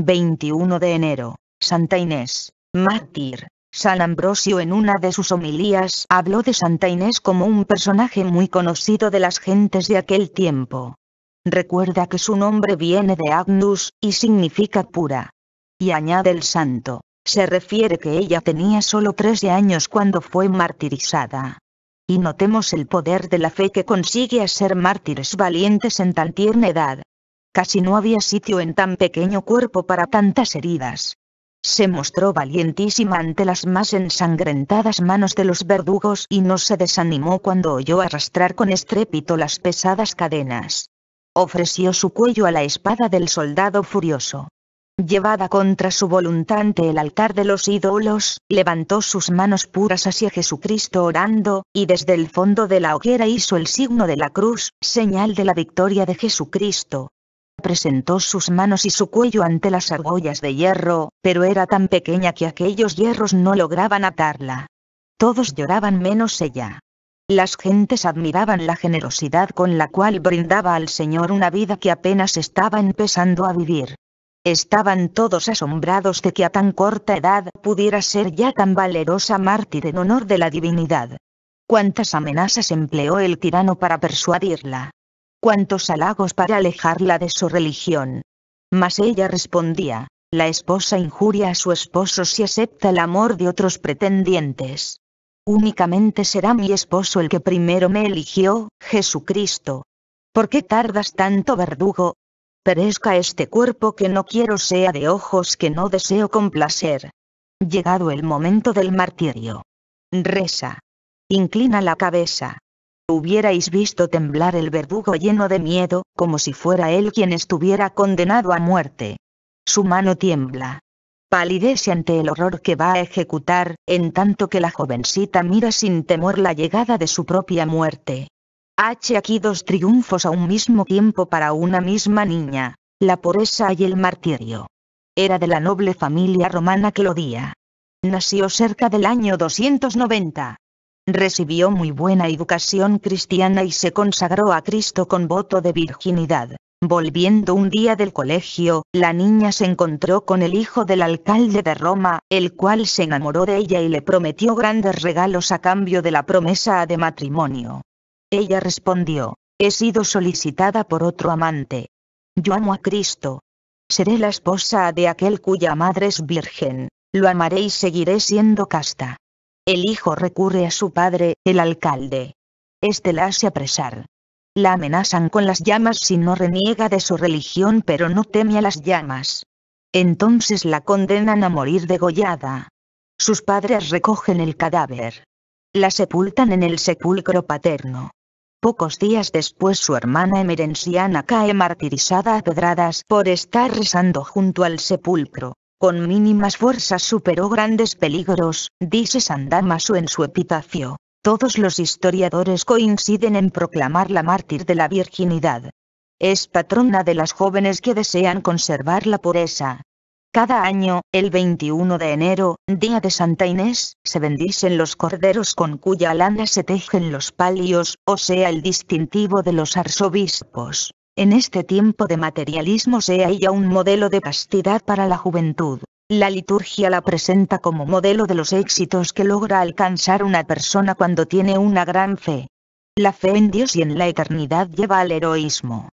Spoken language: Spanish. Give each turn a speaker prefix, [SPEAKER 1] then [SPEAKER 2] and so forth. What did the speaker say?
[SPEAKER 1] 21 de enero, Santa Inés, mártir. San Ambrosio en una de sus homilías habló de Santa Inés como un personaje muy conocido de las gentes de aquel tiempo. Recuerda que su nombre viene de Agnus, y significa pura. Y añade el santo, se refiere que ella tenía solo 13 años cuando fue martirizada. Y notemos el poder de la fe que consigue hacer mártires valientes en tan tierna edad. Casi no había sitio en tan pequeño cuerpo para tantas heridas. Se mostró valientísima ante las más ensangrentadas manos de los verdugos y no se desanimó cuando oyó arrastrar con estrépito las pesadas cadenas. Ofreció su cuello a la espada del soldado furioso. Llevada contra su voluntad ante el altar de los ídolos, levantó sus manos puras hacia Jesucristo orando, y desde el fondo de la hoguera hizo el signo de la cruz, señal de la victoria de Jesucristo, presentó sus manos y su cuello ante las argollas de hierro, pero era tan pequeña que aquellos hierros no lograban atarla. Todos lloraban menos ella. Las gentes admiraban la generosidad con la cual brindaba al Señor una vida que apenas estaba empezando a vivir. Estaban todos asombrados de que a tan corta edad pudiera ser ya tan valerosa mártir en honor de la divinidad. Cuántas amenazas empleó el tirano para persuadirla. Cuántos halagos para alejarla de su religión. Mas ella respondía, la esposa injuria a su esposo si acepta el amor de otros pretendientes. Únicamente será mi esposo el que primero me eligió, Jesucristo. ¿Por qué tardas tanto, verdugo? Perezca este cuerpo que no quiero sea de ojos que no deseo complacer. Llegado el momento del martirio. Reza. Inclina la cabeza hubierais visto temblar el verdugo lleno de miedo, como si fuera él quien estuviera condenado a muerte. Su mano tiembla. Palidece ante el horror que va a ejecutar, en tanto que la jovencita mira sin temor la llegada de su propia muerte. H aquí dos triunfos a un mismo tiempo para una misma niña, la pureza y el martirio. Era de la noble familia romana Clodía. Nació cerca del año 290. Recibió muy buena educación cristiana y se consagró a Cristo con voto de virginidad. Volviendo un día del colegio, la niña se encontró con el hijo del alcalde de Roma, el cual se enamoró de ella y le prometió grandes regalos a cambio de la promesa de matrimonio. Ella respondió, he sido solicitada por otro amante. Yo amo a Cristo. Seré la esposa de aquel cuya madre es virgen. Lo amaré y seguiré siendo casta. El hijo recurre a su padre, el alcalde. Este la hace apresar. La amenazan con las llamas si no reniega de su religión pero no teme a las llamas. Entonces la condenan a morir degollada. Sus padres recogen el cadáver. La sepultan en el sepulcro paterno. Pocos días después su hermana emerenciana cae martirizada a pedradas por estar rezando junto al sepulcro con mínimas fuerzas superó grandes peligros, dice San Damaso en su epitafio. Todos los historiadores coinciden en proclamar la mártir de la virginidad. Es patrona de las jóvenes que desean conservar la pureza. Cada año, el 21 de enero, día de Santa Inés, se bendicen los corderos con cuya lana se tejen los palios, o sea el distintivo de los arzobispos. En este tiempo de materialismo se ya un modelo de castidad para la juventud. La liturgia la presenta como modelo de los éxitos que logra alcanzar una persona cuando tiene una gran fe. La fe en Dios y en la eternidad lleva al heroísmo,